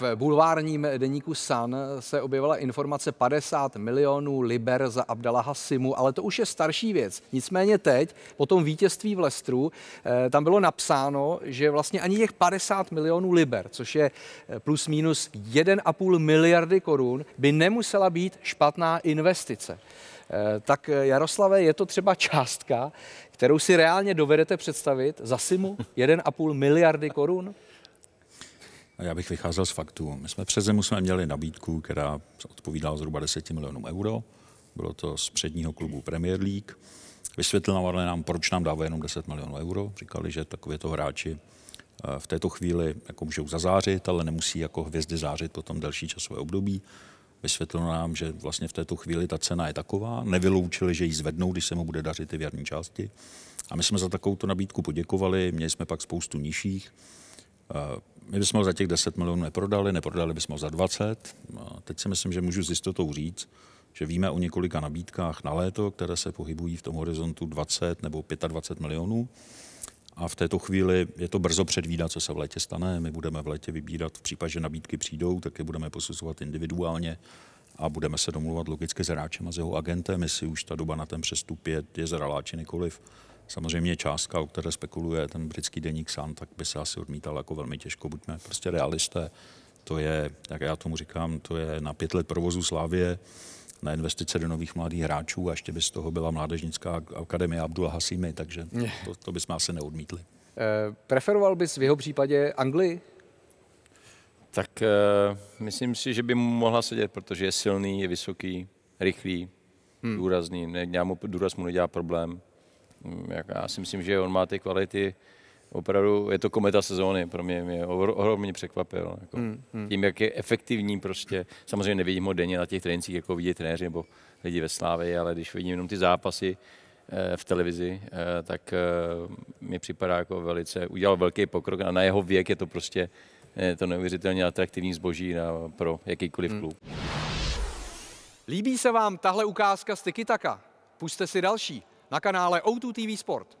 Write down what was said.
V bulvárním deníku Sun se objevila informace 50 milionů liber za Abdalaha Simu, ale to už je starší věc. Nicméně teď, po tom vítězství v Lestru, eh, tam bylo napsáno, že vlastně ani těch 50 milionů liber, což je eh, plus minus 1,5 miliardy korun, by nemusela být špatná investice. Eh, tak Jaroslave, je to třeba částka, kterou si reálně dovedete představit za Simu 1,5 miliardy korun? já bych vycházel z faktů. My jsme přes zimu jsme měli nabídku, která odpovídala zhruba 10 milionům euro. Bylo to z předního klubu Premier League. Vysvětlili nám, proč nám dávají jenom 10 milionů euro. Říkali, že takovéto hráči eh, v této chvíli jako můžou zazářit, ale nemusí jako hvězdy zářit potom delší časové období. Vysvětlil nám, že vlastně v této chvíli ta cena je taková, nevyloučili, že ji zvednou, když se mu bude dařit ty v jarní části. A my jsme za takovouto nabídku poděkovali, měli jsme pak spoustu nižších. Eh, my bychom ho za těch 10 milionů neprodali, neprodali bychom ho za 20. A no, teď si myslím, že můžu s jistotou říct, že víme o několika nabídkách na léto, které se pohybují v tom horizontu 20 nebo 25 milionů. A v této chvíli je to brzo předvídat, co se v létě stane. My budeme v létě vybírat, v případě, že nabídky přijdou, tak je budeme posuzovat individuálně a budeme se domluvat logicky s hráčem a s jeho agentem, jestli už ta doba na ten přestup je, je zralá či nikoliv. Samozřejmě částka, o které spekuluje ten britský deník sám, tak by se asi odmítal jako velmi těžko. Buďme prostě realisté. To je, jak já tomu říkám, to je na pět let provozu Slávě, na investice do nových mladých hráčů a ještě by z toho byla Mládežnická akademie Abdullah Hasimi, takže to, to bychom asi neodmítli. E, preferoval bys v jeho případě Anglii? Tak e, myslím si, že by mu mohla sedět, protože je silný, je vysoký, rychlý, hmm. důrazný, ne, mu, důraz mu nedělá problém. Mm, jak já si myslím, že on má ty kvality, opravdu je to kometa sezóny, pro mě mě ohromně překvapil. Jako, mm, mm. Tím, jak je efektivní prostě, samozřejmě nevidím ho denně na těch trénincích, jako vidí trenéři nebo lidi ve Slávě, ale když vidím jenom ty zápasy e, v televizi, e, tak e, mi připadá jako velice, udělal velký pokrok a na jeho věk je to prostě je to neuvěřitelně atraktivní zboží na, pro jakýkoliv hmm. klub. Mm. Líbí se vám tahle ukázka z Tikitaka? Puste si další na kanále O2 TV Sport.